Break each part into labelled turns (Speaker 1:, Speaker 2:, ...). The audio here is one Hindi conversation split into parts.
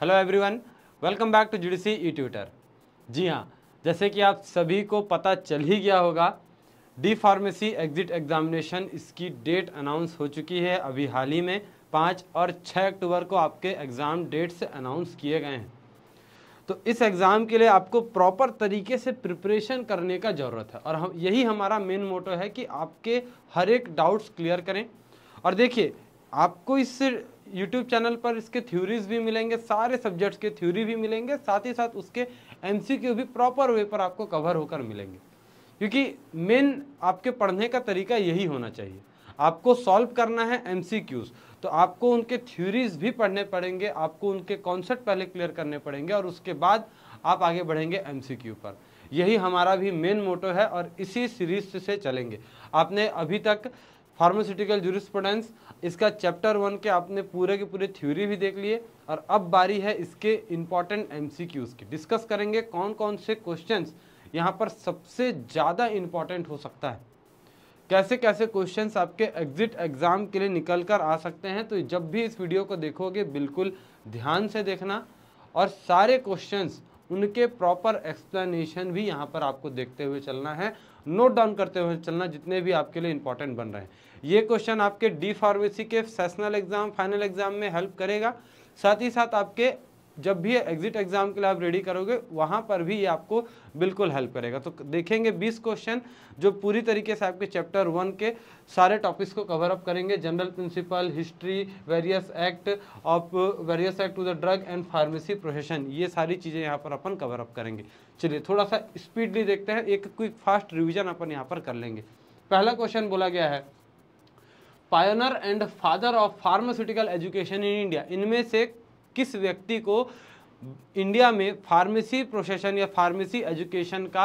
Speaker 1: hello everyone welcome back to जुडिसी ई ट्यूटर जी हाँ जैसे कि आप सभी को पता चल ही गया होगा डी फार्मेसी एग्जिट एग्जामिनेशन इसकी डेट अनाउंस हो चुकी है अभी हाल ही में पाँच और छः अक्टूबर को आपके एग्ज़ाम डेट्स अनाउंस किए गए हैं तो इस एग्ज़ाम के लिए आपको प्रॉपर तरीके से प्रिपरेशन करने का ज़रूरत है और हम यही हमारा मेन मोटो है कि आपके हर एक डाउट्स क्लियर करें और देखिए आपको इस यूट्यूब चैनल पर इसके थ्योरीज भी मिलेंगे सारे सब्जेक्ट्स के थ्योरी भी मिलेंगे साथ ही साथ उसके एमसीक्यू भी प्रॉपर वे पर आपको कवर होकर मिलेंगे क्योंकि मेन आपके पढ़ने का तरीका यही होना चाहिए आपको सॉल्व करना है एम तो आपको उनके थ्योरीज भी पढ़ने पड़ेंगे आपको उनके कॉन्सेप्ट पहले क्लियर करने पड़ेंगे और उसके बाद आप आगे बढ़ेंगे एम पर यही हमारा भी मेन मोटो है और इसी सीरीज से चलेंगे आपने अभी तक फार्मास्यूटिकल जूरिस्प्रूडेंस इसका चैप्टर वन के आपने पूरे के पूरे थ्योरी भी देख लिए और अब बारी है इसके इम्पॉर्टेंट एम की डिस्कस करेंगे कौन कौन से क्वेश्चन यहाँ पर सबसे ज़्यादा इम्पॉर्टेंट हो सकता है कैसे कैसे क्वेश्चंस आपके एग्जिट एग्ज़ाम के लिए निकल कर आ सकते हैं तो जब भी इस वीडियो को देखोगे बिल्कुल ध्यान से देखना और सारे क्वेश्चंस उनके प्रॉपर एक्सप्लेनेशन भी यहाँ पर आपको देखते हुए चलना है नोट डाउन करते हुए चलना जितने भी आपके लिए इंपॉर्टेंट बन रहे हैं ये क्वेश्चन आपके डी फार्मेसी के सेशनल एग्जाम फाइनल एग्जाम में हेल्प करेगा साथ ही साथ आपके जब भी एग्जिट एग्जाम के लिए आप रेडी करोगे वहाँ पर भी ये आपको बिल्कुल हेल्प करेगा तो देखेंगे 20 क्वेश्चन जो पूरी तरीके से आपके चैप्टर वन के सारे टॉपिक्स को कवर अप करेंगे general principle history various act of various act to the drug and pharmacy profession ये सारी चीज़ें यहाँ पर अपन कवर अप करेंगे चलिए थोड़ा सा स्पीडली देखते हैं एक क्विक फास्ट रिविजन अपन यहाँ पर कर लेंगे पहला क्वेश्चन बोला गया है pioneer and father of pharmaceutical education in India इनमें से किस व्यक्ति को इंडिया में फार्मेसी प्रोफेशन या फार्मेसी एजुकेशन का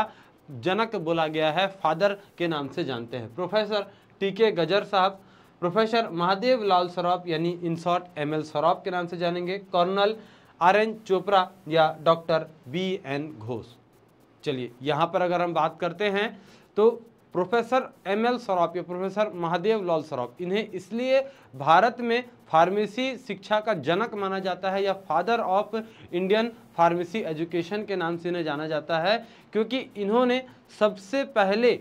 Speaker 1: जनक बोला गया है फादर के नाम से जानते हैं प्रोफेसर टी के गजर साहब प्रोफेसर महादेव लाल सराफ यानी in short M L Saraf के नाम से जानेंगे कर्नल आर एन चोपड़ा या डॉक्टर बी एन घोष चलिए यहाँ पर अगर हम बात करते हैं तो प्रोफेसर एम एल सराफ या प्रोफेसर महादेव लाल सराफ इन्हें इसलिए भारत में फार्मेसी शिक्षा का जनक माना जाता है या father of Indian pharmacy education के नाम से इन्हें जाना जाता है क्योंकि इन्होंने सबसे पहले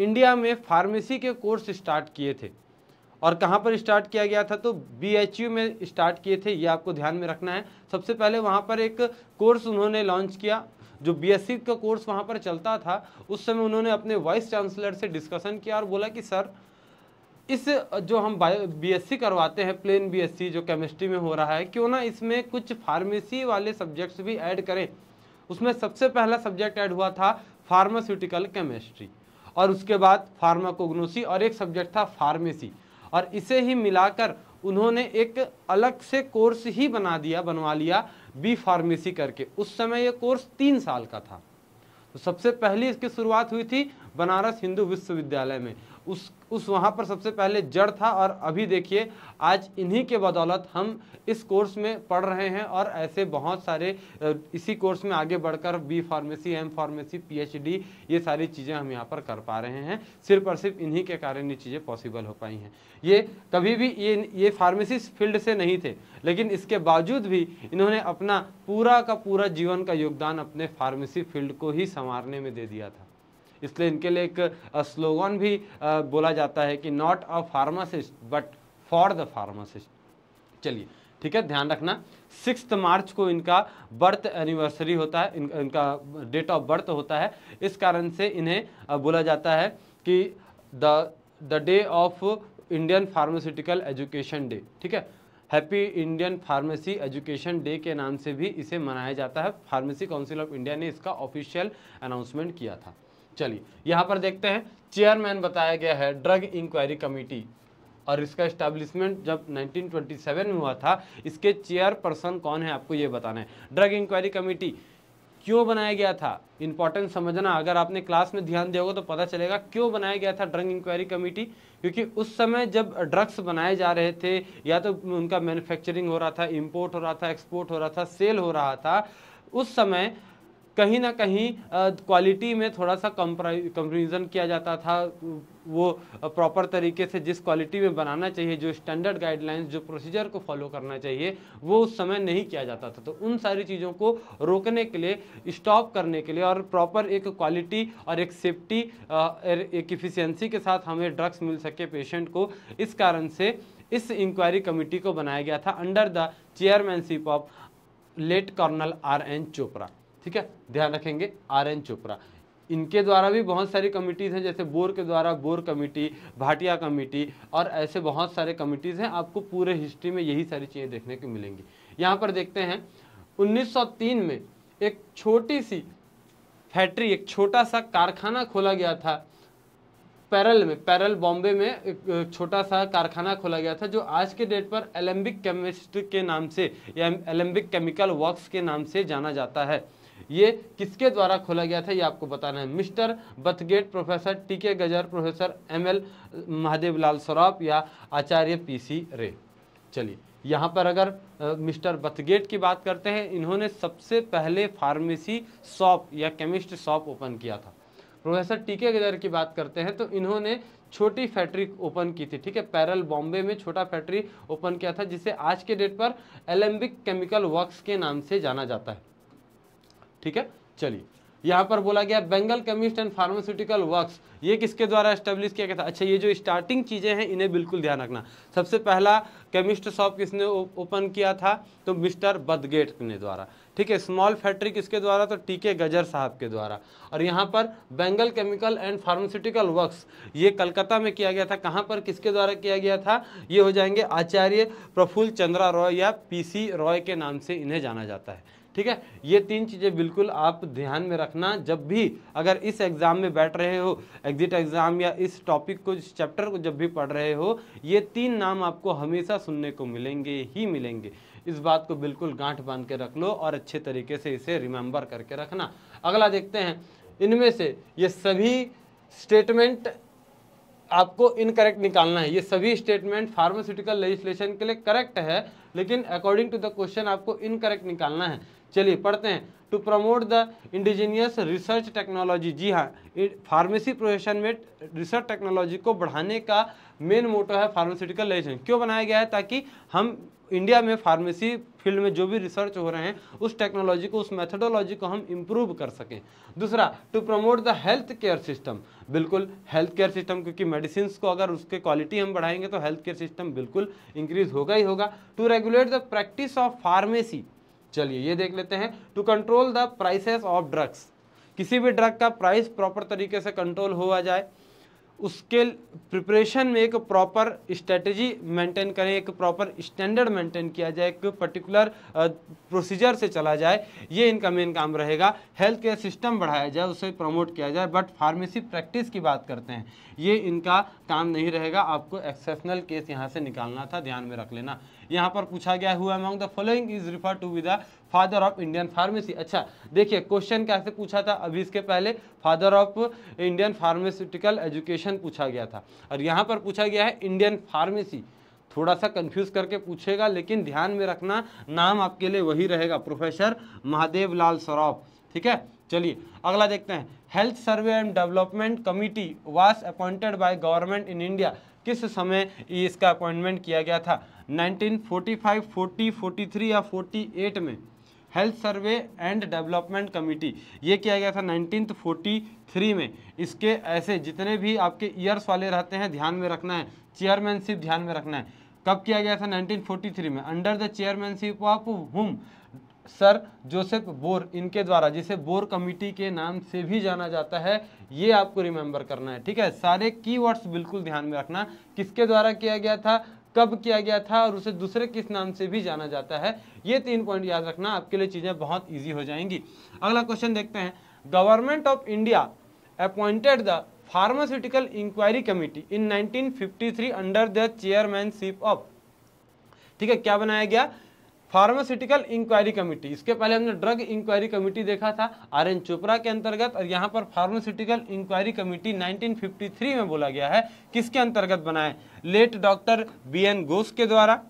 Speaker 1: इंडिया में फार्मेसी के कोर्स स्टार्ट किए थे और कहाँ पर स्टार्ट किया गया था तो बीएचयू में स्टार्ट किए थे ये आपको ध्यान में रखना है सबसे पहले वहाँ पर एक कोर्स उन्होंने लॉन्च किया जो बीएससी का कोर्स वहाँ पर चलता था उस समय उन्होंने अपने वाइस चांसलर से डिस्कशन किया और बोला कि सर इस जो हम बीएससी करवाते हैं प्लेन बीएससी जो केमिस्ट्री में हो रहा है क्यों ना इसमें कुछ फार्मेसी वाले सब्जेक्ट्स भी ऐड करें उसमें सबसे पहला सब्जेक्ट ऐड हुआ था फार्मास्यूटिकल केमिस्ट्री और उसके बाद फार्माकोग्नोसी और एक सब्जेक्ट था फार्मेसी और इसे ही मिलाकर उन्होंने एक अलग से कोर्स ही बना दिया बनवा लिया बी फार्मेसी करके उस समय ये कोर्स तीन साल का था तो सबसे पहली इसकी शुरुआत हुई थी बनारस हिंदू विश्वविद्यालय में उस उस वहाँ पर सबसे पहले जड़ था और अभी देखिए आज इन्हीं के बदौलत हम इस कोर्स में पढ़ रहे हैं और ऐसे बहुत सारे इसी कोर्स में आगे बढ़कर B pharmacy M pharmacy PhD ये सारी चीज़ें हम यहाँ पर कर पा रहे हैं सिर्फ और सिर्फ इन्हीं के कारण ये चीज़ें पॉसिबल हो पाई हैं ये कभी भी ये ये फार्मेसी फील्ड से नहीं थे लेकिन इसके बावजूद भी इन्होंने अपना पूरा का पूरा जीवन का योगदान अपने फार्मेसी फील्ड को ही संवारने में दे दिया था इसलिए इनके लिए एक स्लोगन भी बोला जाता है कि not a pharmacist but for the pharmacist चलिए ठीक है ध्यान रखना सिक्स मार्च को इनका बर्थ एनिवर्सरी होता है इन, इनका डेट ऑफ बर्थ होता है इस कारण से इन्हें बोला जाता है कि the the day of Indian pharmaceutical education day ठीक है happy Indian pharmacy education day के नाम से भी इसे मनाया जाता है फार्मेसी काउंसिल ऑफ इंडिया ने इसका ऑफिशियल अनाउंसमेंट किया था चलिए यहाँ पर देखते हैं चेयरमैन बताया गया है ड्रग इंक्वायरी कमेटी और इसका इस्टेब्लिशमेंट जब 1927 में हुआ था इसके चेयरपर्सन कौन है आपको ये बताना है ड्रग इंक्वायरी कमेटी क्यों बनाया गया था इंपॉर्टेंट समझना अगर आपने क्लास में ध्यान दिया होगा तो पता चलेगा क्यों बनाया गया था ड्रग इंक्वायरी कमेटी क्योंकि उस समय जब ड्रग्स बनाए जा रहे थे या तो उनका मैन्युफैक्चरिंग हो रहा था इंपोर्ट हो रहा था एक्सपोर्ट हो रहा था सेल हो रहा था उस समय कहीं ना कहीं क्वालिटी में थोड़ा सा कंपेरिजन किया जाता था वो प्रॉपर तरीके से जिस क्वालिटी में बनाना चाहिए जो स्टैंडर्ड गाइडलाइंस जो प्रोसीजर को फॉलो करना चाहिए वो उस समय नहीं किया जाता था तो उन सारी चीज़ों को रोकने के लिए स्टॉप करने के लिए और प्रॉपर एक क्वालिटी और एक सेफ्टी एक इफिशियंसी के साथ हमें ड्रग्स मिल सके पेशेंट को इस कारण से इस इंक्वायरी कमेटी को बनाया गया था under the chairmanship of late colonel R N Chopra ठीक है ध्यान रखेंगे आर एन चोपड़ा इनके द्वारा भी बहुत सारी कमिटीज़ हैं जैसे बोर के द्वारा बोर कमेटी भाटिया कमेटी और ऐसे बहुत सारे कमिटीज़ हैं आपको पूरे हिस्ट्री में यही सारी चीज़ें देखने को मिलेंगी यहाँ पर देखते हैं 1903 में एक छोटी सी फैक्ट्री एक छोटा सा कारखाना खोला गया था पैरल में पैरल बॉम्बे में एक छोटा सा कारखाना खोला गया था जो आज के डेट पर एलम्बिक केमिस्ट के नाम से या एलम्बिक केमिकल वर्क्स के नाम से जाना जाता है ये किसके द्वारा खोला गया था ये आपको बताना है mister बथगेट professor T K Gajjar professor M L Mahadev Lal Saraf या आचार्य पी सी रे चलिए यहाँ पर अगर मिस्टर बथगेट की बात करते हैं इन्होंने सबसे पहले फार्मेसी शॉप या केमिस्ट शॉप ओपन किया था प्रोफेसर टी के गजर की बात करते हैं तो इन्होंने छोटी फैक्ट्री ओपन की थी ठीक है पैरल बॉम्बे में छोटा फैक्ट्री ओपन किया था जिसे आज के डेट पर एलेम्बिक केमिकल वर्क्स के नाम से जाना जाता है ठीक है चलिए यहाँ पर बोला गया Bengal chemist and pharmaceutical works ये किसके द्वारा स्टेब्लिश किया गया था अच्छा ये जो स्टार्टिंग चीज़ें हैं इन्हें बिल्कुल ध्यान रखना सबसे पहला केमिस्ट शॉप किसने ओपन किया था तो मिस्टर बदगेट ने द्वारा ठीक है स्मॉल फैक्ट्री किसके द्वारा तो टीके गजर साहब के द्वारा और यहाँ पर Bengal chemical and pharmaceutical works ये कलकत्ता में किया गया था कहाँ पर किसके द्वारा किया गया था ये हो जाएंगे आचार्य प्रफुल्ल चंद्रा रॉय या पी रॉय के नाम से इन्हें जाना जाता है ठीक है ये तीन चीज़ें बिल्कुल आप ध्यान में रखना जब भी अगर इस एग्ज़ाम में बैठ रहे हो एग्जिट एग्ज़ाम या इस टॉपिक को इस चैप्टर को जब भी पढ़ रहे हो ये तीन नाम आपको हमेशा सुनने को मिलेंगे ही मिलेंगे इस बात को बिल्कुल गांठ बांध के रख लो और अच्छे तरीके से इसे रिमेंबर करके रखना अगला देखते हैं इनमें से ये सभी स्टेटमेंट आपको इनकरेक्ट निकालना है ये सभी स्टेटमेंट फार्मास्यूटिकल लेजिस्लेशन के लिए करेक्ट है लेकिन अकॉर्डिंग टू द क्वेश्चन आपको इनकरेक्ट निकालना है चलिए पढ़ते हैं to promote the indigenous research technology जी हाँ फार्मेसी प्रोफेशन में रिसर्च टेक्नोलॉजी को बढ़ाने का मेन मोटो है फार्मास्यूटिकल लेजिस्लेशन क्यों बनाया गया है ताकि हम इंडिया में फार्मेसी फील्ड में जो भी रिसर्च हो रहे हैं उस टेक्नोलॉजी को उस मेथडोलॉजी को हम इम्प्रूव कर सकें दूसरा to promote the health care system बिल्कुल हेल्थ केयर सिस्टम क्योंकि मेडिसिन को अगर उसके क्वालिटी हम बढ़ाएंगे तो हेल्थ केयर सिस्टम बिल्कुल इंक्रीज होगा ही होगा to regulate the practice of pharmacy चलिए ये देख लेते हैं to control the prices of drugs किसी भी ड्रग का प्राइस प्रॉपर तरीके से कंट्रोल हुआ जाए उसके प्रिपरेशन में एक प्रॉपर स्ट्रेटजी मेंटेन करें एक प्रॉपर स्टैंडर्ड मेंटेन किया जाए एक पर्टिकुलर प्रोसीजर से चला जाए ये इनका मेन काम रहेगा हेल्थ केयर सिस्टम बढ़ाया जाए उसे प्रमोट किया जाए बट फार्मेसी प्रैक्टिस की बात करते हैं ये इनका काम नहीं रहेगा आपको एक्सेप्शनल केस यहाँ से निकालना था ध्यान में रख लेना यहाँ पर पूछा गया हुआ among the following is refer to with the father of Indian pharmacy अच्छा देखिए क्वेश्चन कैसे पूछा था अभी इसके पहले father of Indian pharmaceutical education पूछा गया था और यहाँ पर पूछा गया है इंडियन फार्मेसी थोड़ा सा कंफ्यूज करके पूछेगा लेकिन ध्यान में रखना नाम आपके लिए वही रहेगा प्रोफेसर महादेव लाल सराफ ठीक है चलिए अगला देखते हैं health survey and development committee was appointed by government in India किस समय इसका अपॉइंटमेंट किया गया था 1945, 40, 43 या 48 में health survey and development committee ये किया गया था नाइनटीन फोर्टी थ्री में इसके ऐसे जितने भी आपके ईयर्स वाले रहते हैं ध्यान में रखना है चेयरमैनशिप ध्यान में रखना है कब किया गया था 1943 में अंडर द चेयरमैनशिप ऑफ हुम सर जोसेफ बोर इनके द्वारा जिसे बोर कमिटी के नाम से भी जाना जाता है ये आपको रिमेंबर करना है ठीक है सारे कीवर्ड्स बिल्कुल ध्यान में रखना किसके द्वारा किया गया था कब किया गया था और उसे दूसरे किस नाम से भी जाना जाता है ये तीन पॉइंट याद रखना आपके लिए चीज़ें बहुत ईजी हो जाएंगी अगला क्वेश्चन देखते हैं government of India appointed the pharmaceutical enquiry committee in 1953 under the chairmanship of ठीक है क्या बनाया गया फार्मास्यूटिकल इंक्वायरी कमेटी इसके पहले हमने ड्रग इंक्वायरी कमेटी देखा था आर एन चोपड़ा के अंतर्गत और यहाँ पर फार्मास्यूटिकल इंक्वायरी कमेटी 1953 में बोला गया है किसके अंतर्गत बनाए late doctor B N Ghosh के द्वारा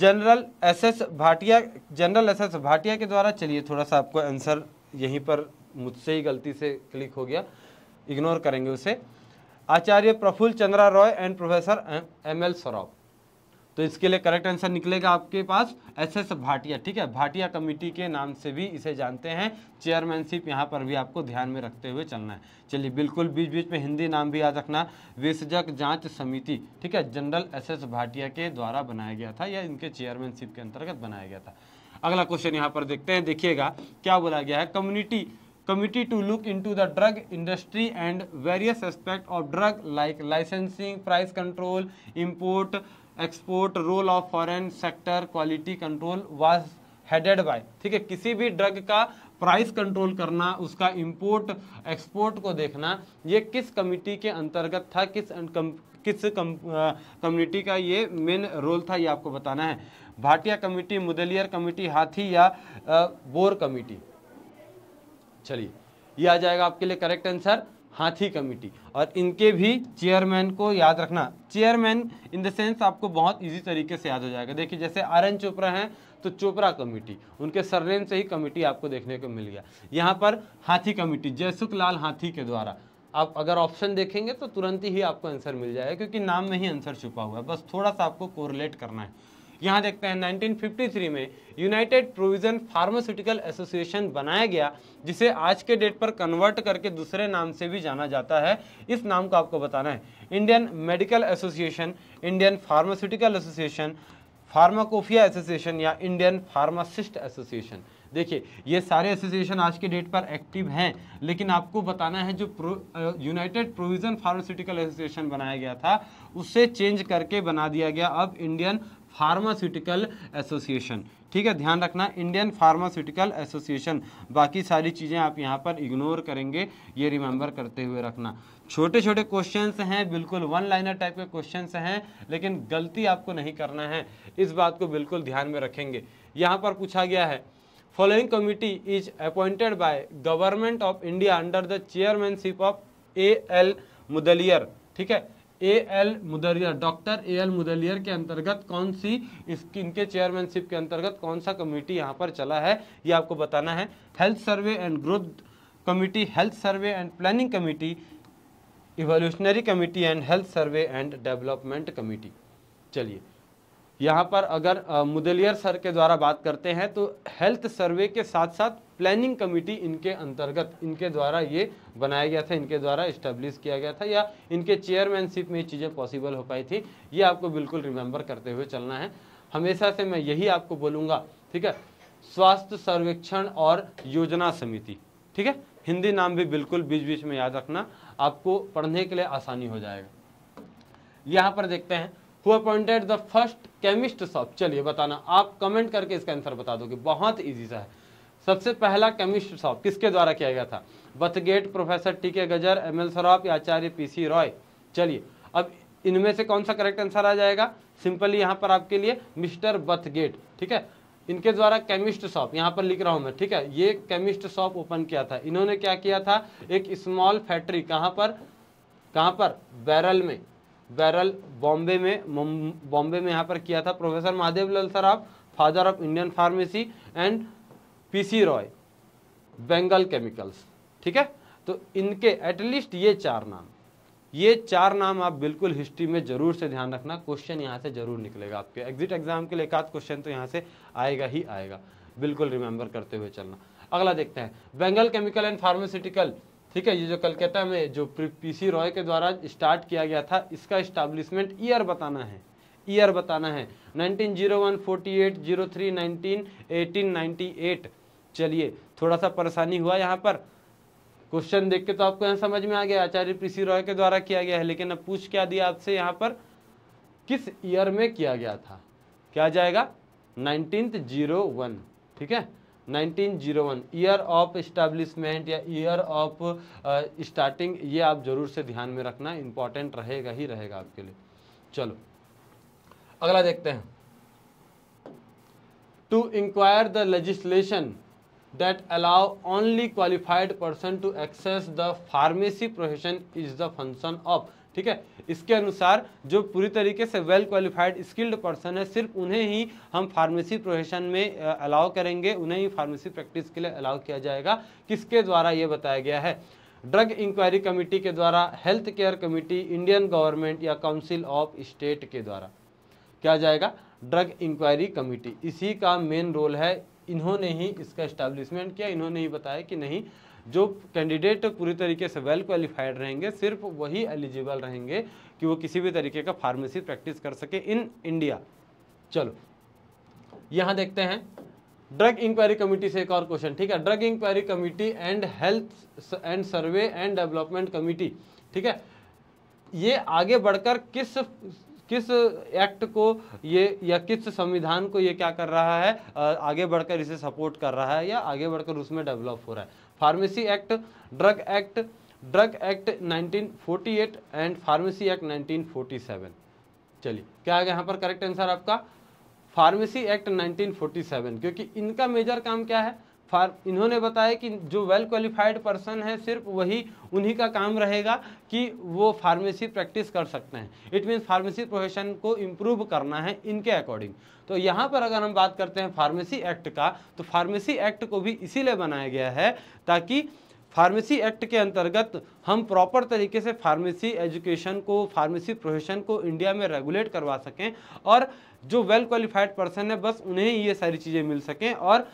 Speaker 1: general S S Bhatia general S S Bhatia के द्वारा चलिए थोड़ा सा आपको आंसर यहीं पर मुझसे ही गलती से क्लिक हो गया इग्नोर करेंगे उसे Acharya Prafulla Chandra Roy and professor M L Saurabh तो इसके लिए करेक्ट आंसर निकलेगा आपके पास एस एस भाटिया ठीक है भाटिया कमेटी के नाम से भी इसे जानते हैं चेयरमैनशिप यहाँ पर भी आपको ध्यान में रखते हुए चलना है चलिए बिल्कुल बीच बीच में हिंदी नाम भी याद रखना विषजक जांच समिति ठीक है जनरल एस एस भाटिया के द्वारा बनाया गया था या इनके चेयरमैनशिप के अंतर्गत बनाया गया था अगला क्वेश्चन यहाँ पर देखते हैं देखिएगा क्या बोला गया है community committee to look into the drug industry and various aspect of drug like licensing price control import export role of foreign sector quality control was headed by ठीक है किसी भी ड्रग का प्राइस कंट्रोल करना उसका इंपोर्ट एक्सपोर्ट को देखना ये किस कमिटी के अंतर्गत था किस कम, किस कम, कम्युनिटी का ये मेन रोल था ये आपको बताना है भाटिया कमेटी मुदलियर कमेटी हाथी या आ, बोर कमेटी चलिए ये आ जाएगा आपके लिए करेक्ट आंसर हाथी कमेटी और इनके भी चेयरमैन को याद रखना चेयरमैन इन द सेंस आपको बहुत इजी तरीके से याद हो जाएगा देखिए जैसे आर एन चोपड़ा हैं तो चोपड़ा कमेटी उनके सरनेम से ही कमेटी आपको देखने को मिल गया यहाँ पर हाथी कमेटी जयसुख लाल हाथी के द्वारा आप अगर ऑप्शन देखेंगे तो तुरंत ही आपको आंसर मिल जाएगा क्योंकि नाम में ही आंसर छुपा हुआ है बस थोड़ा सा आपको कोरिलेट करना है यहाँ देखते हैं 1953 में यूनाइटेड प्रोविज़न फार्मास्यूटिकल एसोसिएशन बनाया गया जिसे आज के डेट पर कन्वर्ट करके दूसरे नाम से भी जाना जाता है इस नाम को आपको बताना है Indian medical association Indian pharmaceutical association pharmacopoeia association या इंडियन फार्मासिस्ट एसोसिएशन देखिए ये सारे एसोसिएशन आज के डेट पर एक्टिव हैं लेकिन आपको बताना है जो यूनाइटेड प्रोविज़न फार्मास्यूटिकल एसोसिएशन बनाया गया था उसे चेंज करके बना दिया गया अब इंडियन फार्मास्यूटिकल एसोसिएशन ठीक है ध्यान रखना इंडियन फार्मास्यूटिकल एसोसिएशन बाकी सारी चीज़ें आप यहाँ पर इग्नोर करेंगे ये रिमेंबर करते हुए रखना छोटे छोटे क्वेश्चंस हैं बिल्कुल वन लाइनर टाइप के क्वेश्चंस हैं लेकिन गलती आपको नहीं करना है इस बात को बिल्कुल ध्यान में रखेंगे यहाँ पर पूछा गया है following committee is appointed by government of India under the chairmanship of A L Mudaliar ठीक है A L Mudaliar doctor A L Mudaliar के अंतर्गत कौन सी इसकी इनके चेयरमैनशिप के अंतर्गत कौन सा कमेटी यहाँ पर चला है ये आपको बताना है health survey and growth committee health survey and planning committee evolutionary committee and health survey and development committee चलिए यहाँ पर अगर मुदलियर सर के द्वारा बात करते हैं तो हेल्थ सर्वे के साथ साथ प्लानिंग कमेटी इनके अंतर्गत इनके द्वारा ये बनाया गया था इनके द्वारा इस्टेब्लिश किया गया था या इनके चेयरमैनशिप में ये चीज़ें पॉसिबल हो पाई थी ये आपको बिल्कुल रिमेंबर करते हुए चलना है हमेशा से मैं यही आपको बोलूँगा ठीक है स्वास्थ्य सर्वेक्षण और योजना समिति ठीक है हिंदी नाम भी बिल्कुल बीच बीच में याद रखना आपको पढ़ने के लिए आसानी हो जाएगा यहाँ पर देखते हैं who appointed the first chemist सब चलिए बताना आप कमेंट करके इसका आंसर बता दोगे बहुत ईजी सा है सबसे पहला केमिस्ट सॉप किसके द्वारा किया गया था बथगेट प्रोफेसर टी के गजर एम एल सराफ या आचार्य पी सी रॉय चलिए अब इनमें से कौन सा करेक्ट आंसर आ जाएगा सिंपली यहाँ पर आपके लिए मिस्टर बथगेट ठीक है इनके द्वारा केमिस्ट शॉप यहाँ पर लिख रहा हूँ मैं ठीक है ये केमिस्ट शॉप ओपन किया था इन्होंने क्या किया था एक स्मॉल फैक्ट्री कहाँ पर कहाँ पर बैरल में बैरल बॉम्बे में बॉम्बे में यहाँ पर किया था professor Mahadev Lal Saraf father of Indian pharmacy and PC Roy Bengal chemicals ठीक है तो इनके एटलीस्ट ये चार नाम ये चार नाम आप बिल्कुल हिस्ट्री में जरूर से ध्यान रखना क्वेश्चन यहाँ से जरूर निकलेगा आपके एग्जिट एग्जाम के लिए एक क्वेश्चन तो यहाँ से आएगा ही आएगा बिल्कुल रिमेंबर करते हुए चलना अगला देखते हैं बेंगल केमिकल एंड फार्मास्यूटिकल ठीक है ये जो कलकत्ता में जो पीसी रॉय के द्वारा स्टार्ट किया गया था इसका इस्टाब्लिशमेंट ईयर बताना है ईयर बताना है 1901, 48, एटीन 19, एट चलिए थोड़ा सा परेशानी हुआ यहाँ पर क्वेश्चन देख के तो आपको यहाँ समझ में आ गया आचार्य पीसी रॉय के द्वारा किया गया है लेकिन अब पूछ क्या दिया आपसे यहाँ पर किस ईयर में किया गया था क्या जाएगा नाइनटीन जीरो वन ठीक है zero one year of establishment या ईयर ऑफ स्टार्टिंग ये आप जरूर से ध्यान में रखना इंपॉर्टेंट रहेगा ही रहेगा आपके लिए चलो अगला देखते हैं to inquire the legislation that allow only qualified person to access the pharmacy profession is the function of ठीक है इसके अनुसार जो पूरी तरीके से वेल क्वालिफाइड स्किल्ड पर्सन है सिर्फ उन्हें ही हम फार्मेसी प्रोफेशन में अलाउ करेंगे उन्हें ही फार्मेसी प्रैक्टिस के लिए अलाउ किया जाएगा किसके द्वारा ये बताया गया है ड्रग इंक्वायरी कमेटी के द्वारा health care committee Indian government या काउंसिल ऑफ स्टेट के द्वारा क्या जाएगा ड्रग इंक्वायरी कमेटी इसी का मेन रोल है इन्होंने ही इसका इस्टेब्लिशमेंट किया इन्होंने ही बताया कि नहीं जो कैंडिडेट पूरी तरीके से वेल क्वालिफाइड रहेंगे सिर्फ वही एलिजिबल रहेंगे कि वो किसी भी तरीके का फार्मेसी प्रैक्टिस कर सके इन इंडिया चलो यहाँ देखते हैं ड्रग इंक्वायरी कमेटी से एक और क्वेश्चन ठीक है drug enquiry committee and health and survey and development committee ठीक है ये आगे बढ़कर किस किस एक्ट को ये या किस संविधान को ये क्या कर रहा है आगे बढ़कर इसे सपोर्ट कर रहा है या आगे बढ़कर उसमें डेवलप हो रहा है pharmacy act drug act drug act 1948 and pharmacy act 1947 चलिए क्या आ गया यहाँ पर करेक्ट आंसर आपका फार्मेसी एक्ट 1947 क्योंकि इनका मेजर काम क्या है फार इन्होंने बताया कि जो वेल क्वालिफाइड पर्सन है सिर्फ वही उन्हीं का काम रहेगा कि वो फार्मेसी प्रैक्टिस कर सकते हैं इट मीन्स फार्मेसी प्रोफेशन को इम्प्रूव करना है इनके अकॉर्डिंग तो यहाँ पर अगर हम बात करते हैं फार्मेसी एक्ट का तो फार्मेसी एक्ट को भी इसीलिए बनाया गया है ताकि फार्मेसी एक्ट के अंतर्गत हम प्रॉपर तरीके से फार्मेसी एजुकेशन को फार्मेसी प्रोफेशन को इंडिया में रेगुलेट करवा सकें और जो वेल क्वालिफाइड पर्सन है बस उन्हें ये सारी चीज़ें मिल सकें और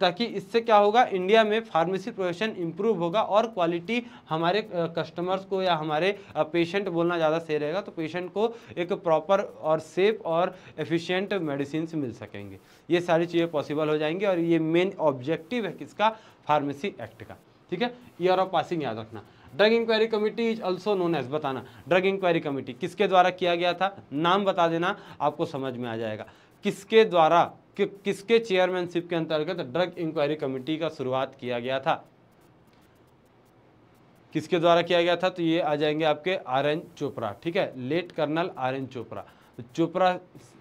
Speaker 1: ताकि इससे क्या होगा इंडिया में फार्मेसी प्रोफेशन इम्प्रूव होगा और क्वालिटी हमारे कस्टमर्स को या हमारे पेशेंट बोलना ज़्यादा सही रहेगा तो पेशेंट को एक प्रॉपर और सेफ और एफिशिएंट मेडिसिन मिल सकेंगे ये सारी चीज़ें पॉसिबल हो जाएंगी और ये मेन ऑब्जेक्टिव है किसका फार्मेसी एक्ट का ठीक है ईयर ऑफ पासिंग याद रखना drug enquiry committee is also known as बताना ड्रग इंक्वायरी कमेटी किसके द्वारा किया गया था नाम बता देना आपको समझ में आ जाएगा किसके द्वारा कि किसके चेयरमैनशिप के अंतर्गत ड्रग इंक्वायरी कमेटी का शुरुआत किया गया था किसके द्वारा किया गया था तो ये आ जाएंगे आपके आर एन चोपड़ा ठीक है late colonel R N Chopra Chopra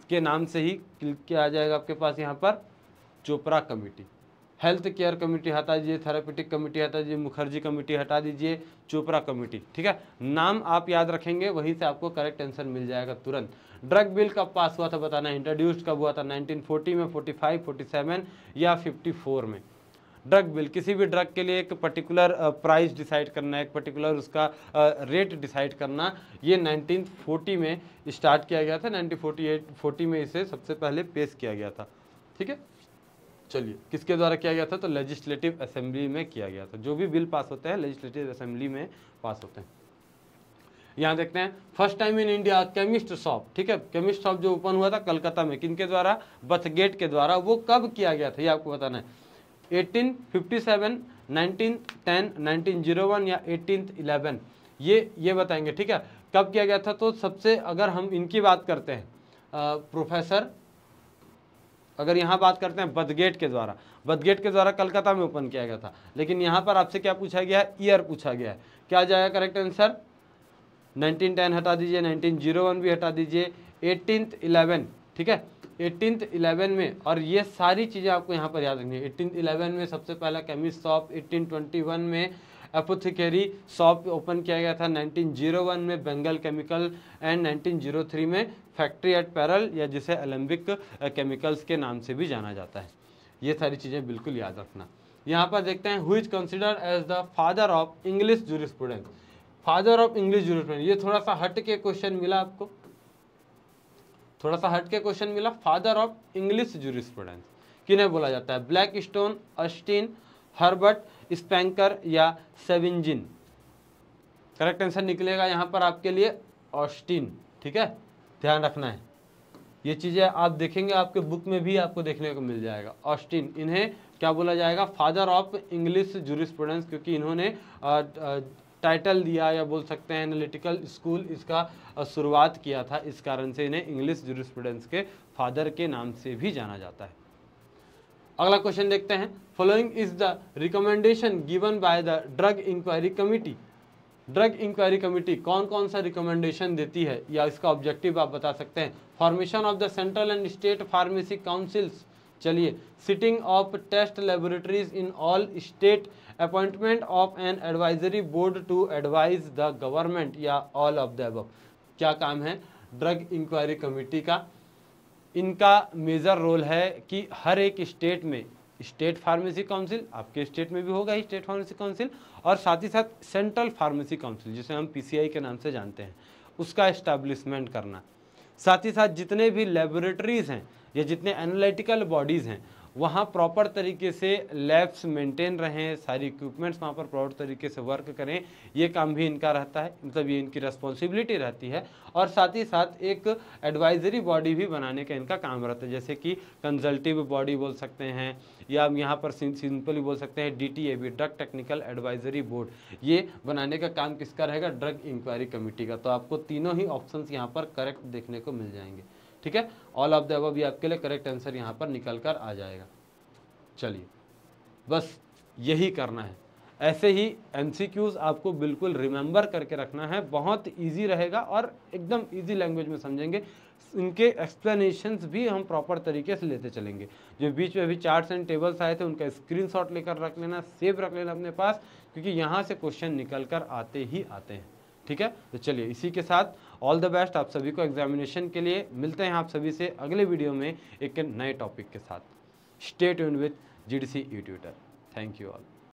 Speaker 1: के नाम से ही क्या आ जाएगा आपके पास यहाँ पर Chopra committee health care committee हटा दीजिए थेरापेटिक कमेटी हटा दीजिए मुखर्जी कमेटी हटा दीजिए चोपड़ा कमेटी ठीक है नाम आप याद रखेंगे वहीं से आपको करेक्ट आंसर मिल जाएगा तुरंत ड्रग बिल कब पास हुआ था बताना इंट्रोड्यूस्ड कब हुआ था 1940 में 45, 47 या 54 में ड्रग बिल किसी भी ड्रग के लिए एक पर्टिकुलर प्राइस डिसाइड करना एक पर्टिकुलर उसका रेट डिसाइड करना ये 1940 में स्टार्ट किया गया था 1948 40 में इसे सबसे पहले पेश किया गया था ठीक है चलिए किसके द्वारा किया गया था तो लेजिस्लेटिव असेंबली में किया गया था जो भी बिल पास होते हैं लेजिस्लेटिव असेंबली में पास होते हैं यहाँ देखते हैं first time in India chemist shop ठीक है केमिस्ट शॉप जो ओपन हुआ था कलकत्ता में किनके द्वारा बथगेट के द्वारा वो कब किया गया था ये आपको बताना है 1857, 1910, 1901 या 1811 ये ये बताएंगे ठीक है कब किया गया था तो सबसे अगर हम इनकी बात करते हैं आ, प्रोफेसर अगर यहाँ बात करते हैं बदगेट के द्वारा बदगेट के द्वारा कलकत्ता में ओपन किया गया था लेकिन यहाँ पर आपसे क्या पूछा गया है ईयर पूछा गया है क्या जाएगा करेक्ट आंसर 1910 हटा दीजिए 1901 भी हटा दीजिए एटीनथ इलेवन ठीक है एटीनथ इलेवन में और ये सारी चीज़ें आपको यहाँ पर याद रखनी है एटीनथ इलेवन में सबसे पहला chemist shop eighteen twenty one में एपोथिकेरी शॉप ओपन किया गया था 1901 में बंगाल केमिकल एंड 1903 में फैक्ट्री एट पैरल या जिसे अलम्बिक केमिकल्स uh, के नाम से भी जाना जाता है ये सारी चीज़ें बिल्कुल याद रखना यहाँ पर देखते हैं who is consider as the father of English jurisprudence father of English jurisprudence ये थोड़ा सा हट के क्वेश्चन मिला आपको थोड़ा सा हट के क्वेश्चन मिला फादर ऑफ इंग्लिश जूरिस्प्रूडेंस किन्हें बोला जाता है Blackstone Austin Herbert Spencer या सेविंजिन करेक्ट आंसर निकलेगा यहाँ पर आपके लिए ऑस्टिन ठीक है ध्यान रखना है ये चीज़ें आप देखेंगे आपके बुक में भी आपको देखने को मिल जाएगा ऑस्टिन इन्हें क्या बोला जाएगा फादर ऑफ इंग्लिश जूरिस्प्रूडेंस क्योंकि इन्होंने टाइटल दिया या बोल सकते हैं एनालिटिकल स्कूल इसका शुरुआत किया था इस कारण से इन्हें इंग्लिश जूरिस्प्रूडेंस के फादर के नाम से भी जाना जाता है अगला क्वेश्चन देखते हैं following is the recommendation given by the drug enquiry committee drug enquiry committee कौन कौन सा रिकमेंडेशन देती है या इसका ऑब्जेक्टिव आप बता सकते हैं formation of the central and state pharmacy councils चलिए setting of test laboratories in all state appointment of an advisory board to advise the government या ऑल ऑफ द अबव क्या काम है ड्रग इंक्वायरी कमेटी का इनका मेजर रोल है कि हर एक स्टेट में स्टेट फार्मेसी काउंसिल आपके स्टेट में भी होगा ही स्टेट फार्मेसी काउंसिल और साथ ही साथ सेंट्रल फार्मेसी काउंसिल जिसे हम पीसीआई के नाम से जानते हैं उसका इस्टेब्लिशमेंट करना साथ ही साथ जितने भी लेबोरेटरीज हैं या जितने एनालिटिकल बॉडीज़ हैं वहाँ प्रॉपर तरीके से लैब्स मेंटेन रहें सारी इक्विपमेंट्स वहाँ पर प्रॉपर तरीके से वर्क करें ये काम भी इनका रहता है मतलब ये इनकी रेस्पॉन्सिबिलिटी रहती है और साथ ही साथ एक एडवाइजरी बॉडी भी बनाने का इनका काम रहता है जैसे कि कंजल्टिव बॉडी बोल सकते हैं या हम यहाँ पर सिंपली बोल सकते हैं D T drug technical advisory board ये बनाने का काम किसका रहेगा ड्रग इंक्वायरी कमेटी का तो आपको तीनों ही ऑप्शन यहाँ पर करेक्ट देखने को मिल जाएंगे ठीक है ऑल ऑफ द अब भी आपके लिए करेक्ट आंसर यहाँ पर निकल कर आ जाएगा चलिए बस यही करना है ऐसे ही एम आपको बिल्कुल रिमेंबर करके रखना है बहुत इजी रहेगा और एकदम इजी लैंग्वेज में समझेंगे इनके एक्सप्लेनेशंस भी हम प्रॉपर तरीके से लेते चलेंगे जो बीच में भी चार्ट्स एंड टेबल्स आए थे उनका स्क्रीनशॉट लेकर रख लेना सेव रख लेना अपने पास क्योंकि यहाँ से क्वेश्चन निकल कर आते ही आते हैं ठीक है तो चलिए इसी के साथ ऑल द बेस्ट आप सभी को एग्जामिनेशन के लिए मिलते हैं आप सभी से अगले वीडियो में एक नए टॉपिक के साथ state with G D C YouTutor thank you all